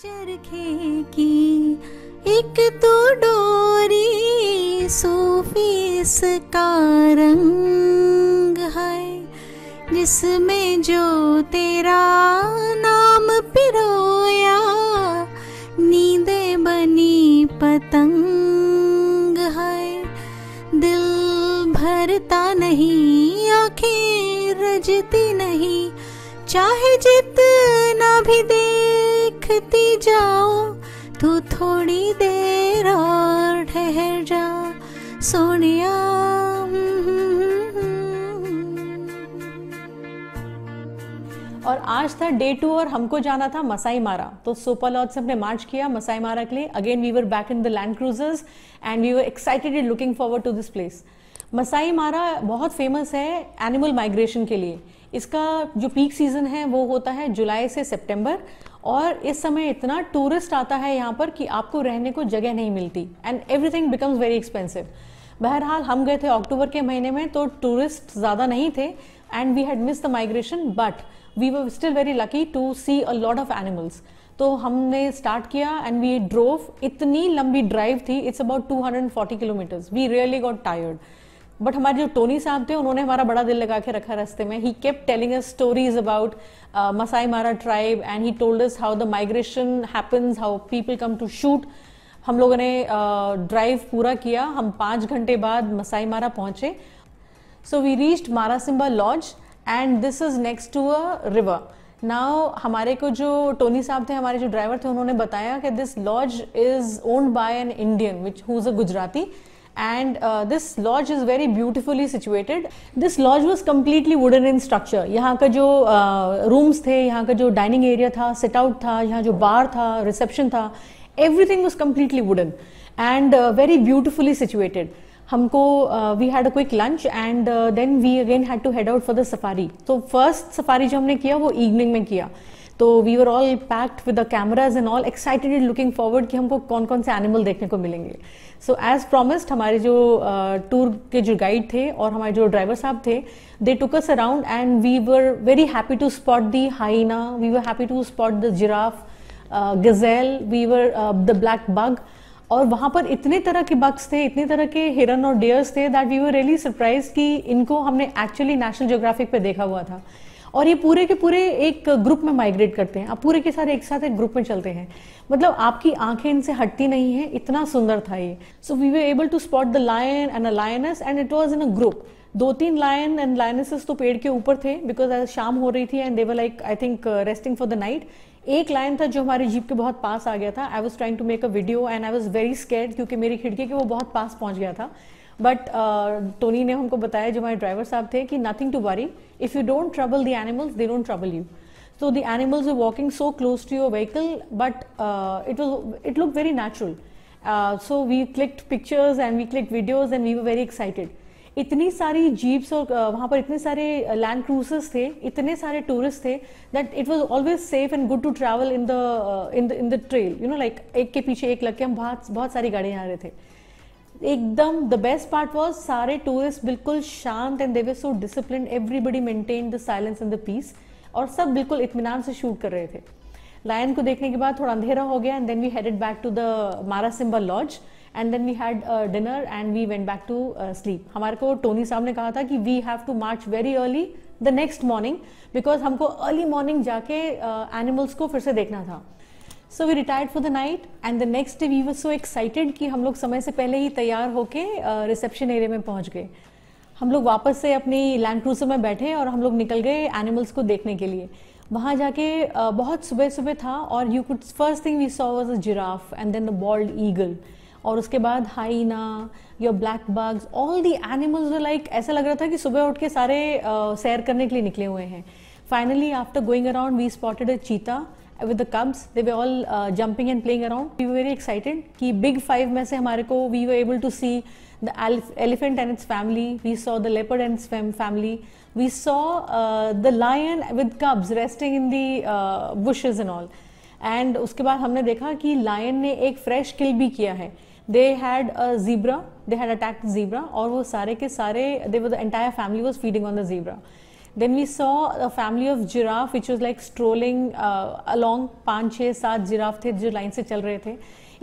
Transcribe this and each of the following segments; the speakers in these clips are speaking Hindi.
चरखे की एक तो डोरी सूफी का रंग है जिसमें जो तेरा नाम पिरोया नींदे बनी पतंग है दिल भरता नहीं आंखें रजती नहीं चाहे जितना भी दे देखती जाओ तू थोड़ी देर और ठहर जा सोनिया हम्म। और आज था डे टू और हमको जाना था मसाई मारा तो सुपर लॉज से हमने मार्च किया मसाई मारा के लिए again we were back in the land cruisers and we were excited in looking forward to this place Maasai Mara बहुत फेमस है एनिमल माइग्रेशन के लिए इसका जो पीक सीज़न है वो होता है जुलाई से सितंबर और इस समय इतना टूरिस्ट आता है यहाँ पर कि आपको रहने को जगह नहीं मिलती and everything becomes very expensive बहरहाल हम गए थे अक्टूबर के महीने में तो टूरिस्ट ज़्यादा नहीं थे and we had miss the migration but we were still very lucky to see a lot of animals तो हमने स्टार्ट किया एंड वी ड्रोव इतनी लंबी ड्राइव थी it's about 240 kilometres we really got tired but हमारे जो टोनी साहब थे उन्होंने हमारा बड़ा दिल लगा के रखा रास्ते में ही keep telling us stories about Maasai Mara tribe and he told us how the migration happens how people come to shoot हम लोगों ने ड्राइव uh, पूरा किया हम पाँच घंटे बाद मसाई मारा पहुंचे so we reached Marasimba lodge and this is next to a river now हमारे को जो टोनी साहब थे हमारे जो ड्राइवर थे उन्होंने बताया कि this lodge is owned by an Indian which who is a Gujarati and this lodge is very beautifully situated this lodge was completely wooden in structure यहाँ का जो रूम्स uh, थे यहाँ का जो डाइनिंग एरिया था सेट आउट था यहाँ जो बार था रिसेप्शन था everything was completely wooden and very beautifully situated हमको we had a quick lunch and then we again had to head out for the safari तो फर्स्ट सफारी जो हमने किया वो इवनिंग में किया तो we are all packed with the cameras and all excited looking forward कि हमको कौन कौन से एनिमल देखने को मिलेंगे सो एज प्रोमिस्ड हमारे जो टूर uh, के जो गाइड थे और हमारे जो ड्राइवर साहब थे they took us around and we were very happy to spot the hyena we were happy to spot the giraffe gazelle we were the black bug और वहाँ पर इतने तरह के बग्स थे इतने तरह के हिरन और डेयर्स थे that we were really surprise कि इनको हमने एक्चुअली नेशनल जोग्राफिक पे देखा हुआ था और ये पूरे के पूरे एक ग्रुप में माइग्रेट करते हैं आप पूरे के सारे एक साथ एक ग्रुप में चलते हैं मतलब आपकी आंखें इनसे हटती नहीं है इतना सुंदर था ये so we were able to spot the lion and a lioness and it was in a group दो तीन लायन एंड लायनसेस तो पेड़ के ऊपर थे बिकॉज आज शाम हो रही थी and they were like I think resting for the night एक लायन था जो हमारे जीप के बहुत पास आ गया था I was trying to make a video and I was very scared क्योंकि मेरी खिड़की के वो बहुत पास पहुंच गया था बट टोनी uh, ने हमको बताया जो हमारे ड्राइवर साहब थे कि nothing to worry if you don't trouble the animals they don't trouble you so the animals are walking so close to your vehicle but it it it look very natural so we click pictures and we click videos and we and we इतनी सारी जीप्स और uh, वहां पर इतने सारे लैंड uh, क्रूजर्स थे इतने सारे टूरिस्ट थे that it was always safe and good to travel in the in the trail you know like एक के पीछे एक लग के हम बहुत बहुत सारी गाड़ियाँ आ रहे थे एकदम द बेस्ट पार्ट वॉज सारे टूरिस्ट बिल्कुल शांत and they were so discipline everybody maintain the silence and the peace और सब बिल्कुल इतमान से शूट कर रहे थे लायन को देखने के बाद थोड़ा अंधेरा हो गया and then we headed back to the Mara Simba lodge and then we had dinner and we went back to sleep हमारे को टोनी साहब ने कहा था कि we have to march very early the next morning because हमको अर्ली मॉर्निंग जाके एनिमल्स uh, को फिर से देखना था so we retired for the night and the next day we were so excited कि हम लोग समय से पहले ही तैयार होके रिसेप्शन एरिया में पहुंच गए हम लोग वापस से अपनी लैंड क्रूजर में बैठे और हम लोग निकल गए एनिमल्स को देखने के लिए वहां जाके बहुत सुबह सुबह था और you could first thing we saw was a giraffe and then the bald eagle और उसके बाद hyena your black bugs all the animals like ऐसा लग रहा था कि सुबह उठ के सारे सैर करने के लिए निकले हुए हैं finally after going around we spotted a cheetah with the Cubs. They were all uh, jumping and playing around. We were very excited कि big five में से हमारे को we were able to see the elephant and its family. We saw the leopard and its family. We saw uh, the lion with cubs resting in the uh, bushes and all. And उसके बाद हमने देखा कि lion ने एक fresh kill भी किया है. They had a zebra. They had attacked zebra और वो सारे के सारे they were the entire family was feeding on the zebra. Then we saw a family of giraffe which was like strolling uh, along पाँच छः सात जिराफ थे जो लाइन से चल रहे थे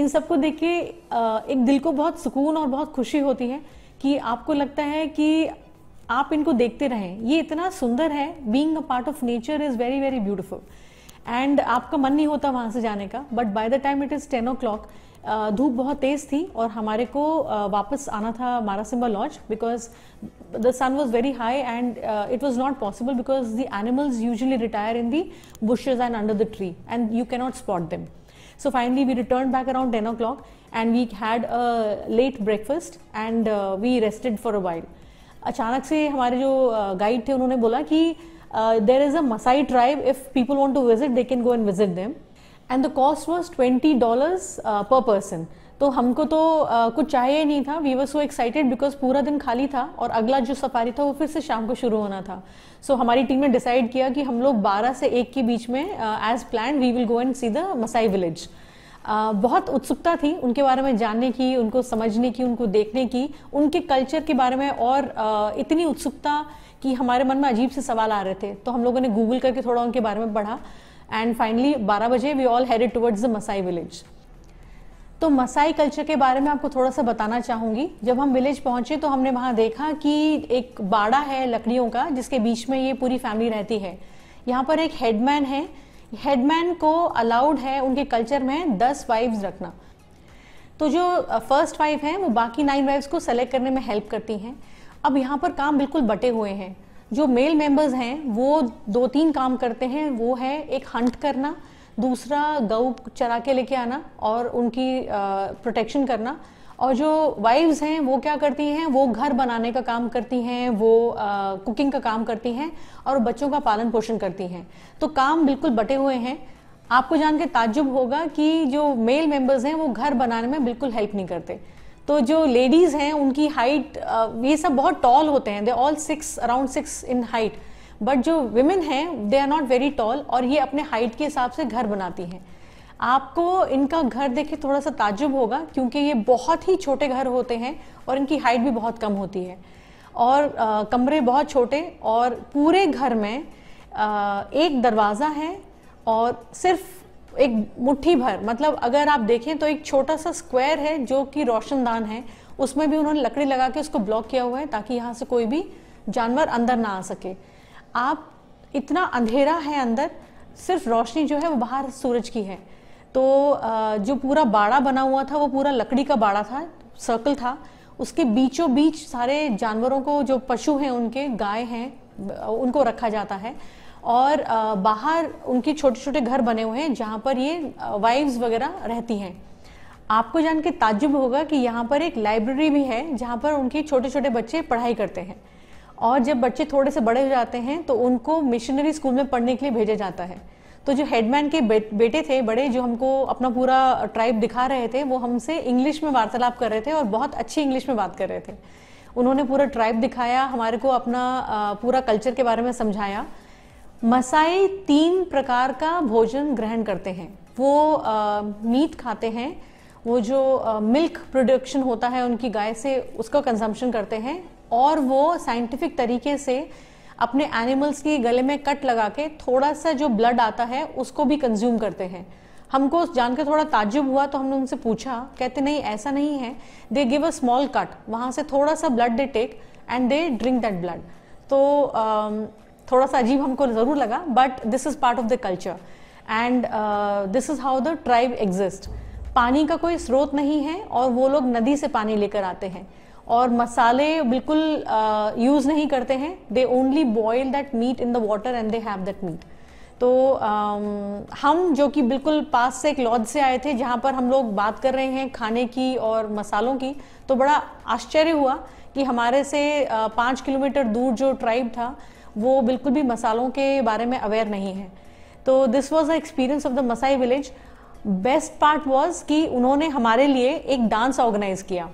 इन सबको देख के uh, एक दिल को बहुत सुकून और बहुत खुशी होती है कि आपको लगता है कि आप इनको देखते रहें ये इतना सुंदर है being a part of nature is very very beautiful and आपका मन नहीं होता वहां से जाने का but by the time it is ten o'clock धूप बहुत तेज थी और हमारे को वापस आना था Marasimba lodge because the sun was very high and it was not possible because the animals usually retire in the bushes and under the tree and you cannot spot them so finally we return back around ten o'clock and we had a late breakfast and we rested for a while अचानक से हमारे जो गाइड थे उन्होंने बोला कि there is a Maasai tribe if people want to visit they can go and visit them and the cost was twenty dollars per person तो हमको तो uh, कुछ चाहिए नहीं था we were so excited because पूरा दिन खाली था और अगला जो सफारी था वो फिर से शाम को शुरू होना था सो so, हमारी टीम ने डिसाइड किया कि हम लोग 12 से 1 के बीच में as plan we will go and see the Maasai village बहुत उत्सुकता थी उनके बारे में जानने की उनको समझने की उनको देखने की उनके कल्चर के बारे में और uh, इतनी उत्सुकता कि हमारे मन में अजीब से सवाल आ रहे थे तो हम लोगों ने गूगल करके थोड़ा उनके बारे में पढ़ा एंड फाइनली 12 बजे we all headed towards the Maasai village तो मसाई कल्चर के बारे में आपको थोड़ा सा बताना चाहूंगी जब हम विलेज पहुंचे तो हमने वहां देखा कि एक बाड़ा है लकड़ियों का जिसके बीच में ये पूरी फैमिली रहती है यहाँ पर एक हेडमैन है हेडमैन को अलाउड है उनके कल्चर में दस वाइफ रखना तो जो फर्स्ट वाइफ है वो बाकी नाइन वाइफ को सेलेक्ट करने में हेल्प करती हैं अब यहाँ पर काम बिल्कुल बटे हुए हैं जो मेल मेंबर्स हैं वो दो तीन काम करते हैं वो है एक हंट करना दूसरा गऊ चरा के लेके आना और उनकी प्रोटेक्शन करना और जो वाइव्स हैं वो क्या करती हैं वो घर बनाने का काम करती हैं वो आ, कुकिंग का काम करती हैं और बच्चों का पालन पोषण करती हैं तो काम बिल्कुल बटे हुए हैं आपको जान के ताज्जुब होगा कि जो मेल मेंबर्स हैं वो घर बनाने में बिल्कुल हेल्प नहीं करते तो जो लेडीज़ हैं उनकी हाइट ये सब बहुत टॉल होते हैं they all six around six in height but जो वेमेन हैं they are not very tall और ये अपने हाइट के हिसाब से घर बनाती हैं आपको इनका घर देखे थोड़ा सा ताजुब होगा क्योंकि ये बहुत ही छोटे घर होते हैं और इनकी हाइट भी बहुत कम होती है और आ, कमरे बहुत छोटे और पूरे घर में आ, एक दरवाज़ा है और सिर्फ एक मुट्ठी भर मतलब अगर आप देखें तो एक छोटा सा स्क्वायर है जो कि रोशनदान है उसमें भी उन्होंने लकड़ी लगा के उसको ब्लॉक किया हुआ है ताकि यहाँ से कोई भी जानवर अंदर ना आ सके आप इतना अंधेरा है अंदर सिर्फ रोशनी जो है वो बाहर सूरज की है तो जो पूरा बाड़ा बना हुआ था वो पूरा लकड़ी का बाड़ा था सर्कल था उसके बीचों बीच सारे जानवरों को जो पशु हैं उनके गाय हैं उनको रखा जाता है और बाहर उनके छोटे छोटे घर बने हुए हैं जहाँ पर ये वाइफ्स वगैरह रहती हैं आपको जान के ताजुब होगा कि यहाँ पर एक लाइब्रेरी भी है जहाँ पर उनके छोटे छोटे बच्चे पढ़ाई करते हैं और जब बच्चे थोड़े से बड़े हो जाते हैं तो उनको मिशनरी स्कूल में पढ़ने के लिए भेजा जाता है तो जो हेडमैन के बे, बेटे थे बड़े जो हमको अपना पूरा ट्राइब दिखा रहे थे वो हमसे इंग्लिश में वार्तालाप कर रहे थे और बहुत अच्छी इंग्लिश में बात कर रहे थे उन्होंने पूरा ट्राइब दिखाया हमारे को अपना पूरा कल्चर के बारे में समझाया मसाई तीन प्रकार का भोजन ग्रहण करते हैं वो आ, मीट खाते हैं वो जो मिल्क प्रोडक्शन होता है उनकी गाय से उसका कंजम्पशन करते हैं और वो साइंटिफिक तरीके से अपने एनिमल्स के गले में कट लगा के थोड़ा सा जो ब्लड आता है उसको भी कंज्यूम करते हैं हमको जानकर थोड़ा ताजुब हुआ तो हमने उनसे पूछा कहते नहीं ऐसा नहीं है they give a small cut वहाँ से थोड़ा सा blood they take and they drink that blood तो थोड़ा सा अजीब हमको ज़रूर लगा but this is part of the culture and this is how the tribe exist पानी का कोई स्रोत नहीं है और वो लोग नदी से पानी लेकर आते हैं और मसाले बिल्कुल यूज़ uh, नहीं करते हैं they only boil that meat in the water and they have that meat तो um, हम जो कि बिल्कुल पास से एक लॉज से आए थे जहाँ पर हम लोग बात कर रहे हैं खाने की और मसालों की तो बड़ा आश्चर्य हुआ कि हमारे से uh, पाँच किलोमीटर दूर जो ट्राइब था वो बिल्कुल भी मसालों के बारे में अवेयर नहीं है तो this was the experience of the Maasai village best part was कि उन्होंने हमारे लिए एक डांस ऑर्गेनाइज किया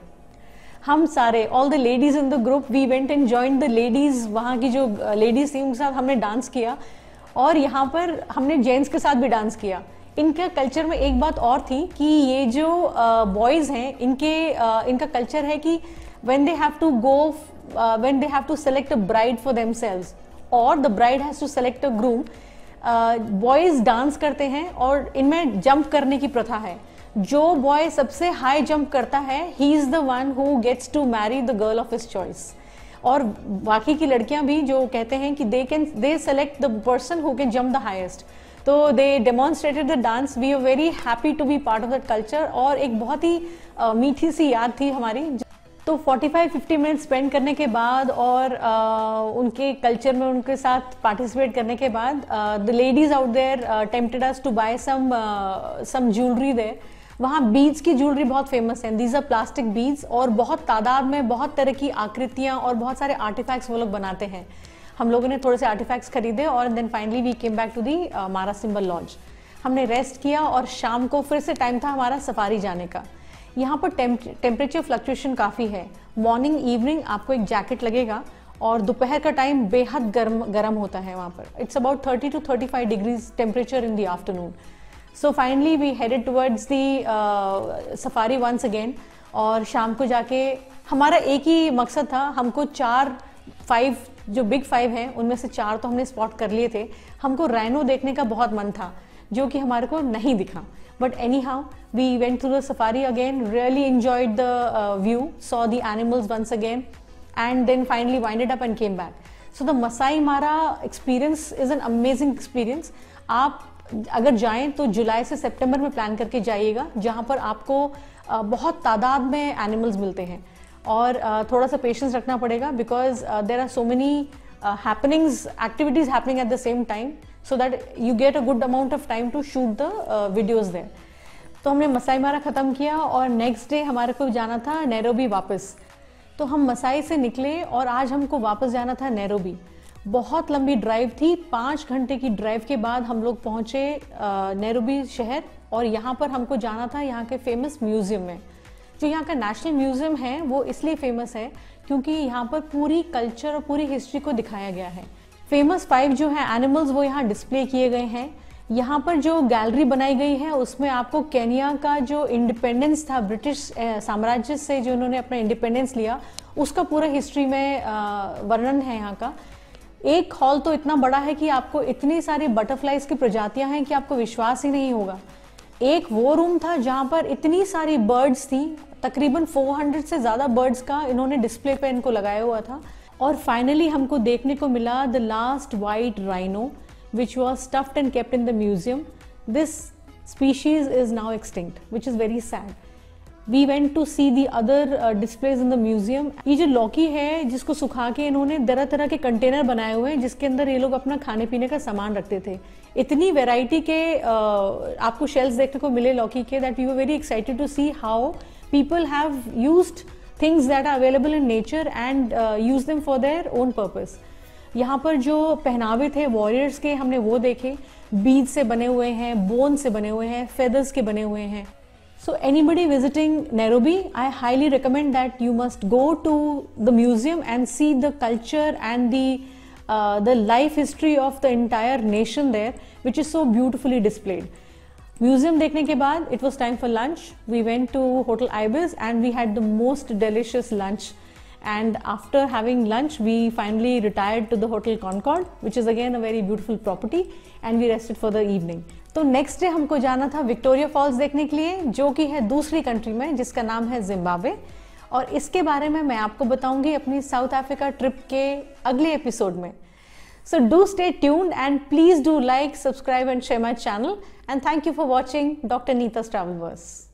हम सारे all the ladies in the group we went and join the ladies वहाँ की जो लेडीज़ थी उनके साथ हमने डांस किया और यहाँ पर हमने जेंट्स के साथ भी डांस किया इनका कल्चर में एक बात और थी कि ये जो बॉयज़ uh, हैं इनके uh, इनका कल्चर है कि when they have to go when they have to select a bride for themselves और the bride has to select a groom boys dance करते हैं और इनमें जंप करने की प्रथा है जो बॉय सबसे हाई जंप करता है he is the one who gets to marry the girl of his choice और बाकी की लड़कियां भी जो कहते हैं कि they can they select the person who can jump the highest तो they demonstrated the dance we are very happy to be part of that culture और एक बहुत ही uh, मीठी सी याद थी हमारी तो 45-50 मिनट स्पेंड करने के बाद और आ, उनके कल्चर में उनके साथ पार्टिसिपेट करने के बाद the ladies out there tempted us to buy some some jewellery there वहाँ बीज की ज्वेलरी बहुत फेमस है दीज आर प्लास्टिक बीज और बहुत तादाद में बहुत तरह की आकृतियाँ और बहुत सारे आर्टिफैक्ट्स वो लोग बनाते हैं हम लोगों ने थोड़े से आर्टिफैक्ट्स खरीदे और then finally we came back to the Mara Simba launch हमने रेस्ट किया और शाम को फिर से टाइम था हमारा सफारी जाने का यहाँ पर टेम्परेचर फ्लक्चुएशन काफ़ी है मॉर्निंग इवनिंग आपको एक जैकेट लगेगा और दोपहर का टाइम बेहद गर्म गर्म होता है वहाँ पर it's about thirty two thirty five degrees temperature in the afternoon so finally we headed towards the safari once again और शाम को जाके हमारा एक ही मकसद था हमको चार फाइव जो बिग फाइव हैं उनमें से चार तो हमने स्पॉट कर लिए थे हमको रैनो देखने का बहुत मन था जो कि हमारे को नहीं दिखा but anyhow we went through the safari again really enjoyed the view saw the animals once again and then finally winded up and came back so the Maasai Mara experience is an amazing experience आप अगर जाएं तो जुलाई से सेप्टेम्बर में प्लान करके जाइएगा जहाँ पर आपको बहुत तादाद में एनिमल्स मिलते हैं और थोड़ा सा पेशेंस रखना पड़ेगा because there are so many happenings activities happening at the same time so that you get a good amount of time to shoot the videos there तो हमने मसाई मारा ख़त्म किया और नेक्स्ट डे हमारे को जाना था नैरोबी वापस तो हम मसाई से निकले और आज हमको वापस जाना था नैरोबी बहुत लंबी ड्राइव थी पाँच घंटे की ड्राइव के बाद हम लोग पहुँचे नैरोबी uh, शहर और यहाँ पर हमको जाना था यहाँ के फेमस म्यूज़ियम में जो यहाँ का नेशनल म्यूज़ियम है वो इसलिए फेमस है क्योंकि यहाँ पर पूरी कल्चर और पूरी हिस्ट्री को दिखाया गया है फेमस फाइव जो है एनिमल्स वो यहाँ डिस्प्ले किए गए हैं यहाँ पर जो गैलरी बनाई गई है उसमें आपको केनिया का जो इंडिपेंडेंस था ब्रिटिश साम्राज्य से जो उन्होंने अपना इंडिपेंडेंस लिया उसका पूरा हिस्ट्री में वर्णन है यहाँ का एक हॉल तो इतना बड़ा है कि आपको इतनी सारी बटरफ्लाइज की प्रजातियां हैं कि आपको विश्वास ही नहीं होगा एक वो रूम था जहां पर इतनी सारी बर्ड्स थी तकरीबन 400 से ज़्यादा बर्ड्स का इन्होंने डिस्प्ले पे इनको लगाया हुआ था और फाइनली हमको देखने को मिला the last white rhino which was stuffed and kept in the museum this species is now extinct which is very sad we went to see the other uh, displays in the museum ये जो लौकी है जिसको सुखा के इन्होंने तरह तरह के कंटेनर बनाए हुए हैं जिसके अंदर ये लोग अपना खाने पीने का सामान रखते थे इतनी वेराइटी के uh, आपको शेल्स देखने को मिले लौकी के that we were very excited to see how people have used Things that are available in nature and uh, use them for their own purpose. यहाँ पर जो पहनावे थे वॉरियर्स के हमने वो देखे So anybody visiting Nairobi, I highly recommend that you must go to the museum and see the culture and the uh, life history of the entire nation there, which is so beautifully displayed. Museum देखने के बाद it was time for lunch we went to hotel Ibis and we had the most delicious lunch and after having lunch we finally retired to the hotel Concorde which is again a very beautiful property and we rested for the evening तो नेक्स्ट डे हमको जाना था विक्टोरिया फॉल्स देखने के लिए जो कि है दूसरी कंट्री में जिसका नाम है जिम्बाब्वे और इसके बारे में मैं आपको बताऊंगी अपनी साउथ अफ्रीका ट्रिप के अगले एपिसोड में So do stay tuned and please do like, subscribe and share my channel. And thank you for watching Dr. Neeta's Travelverse.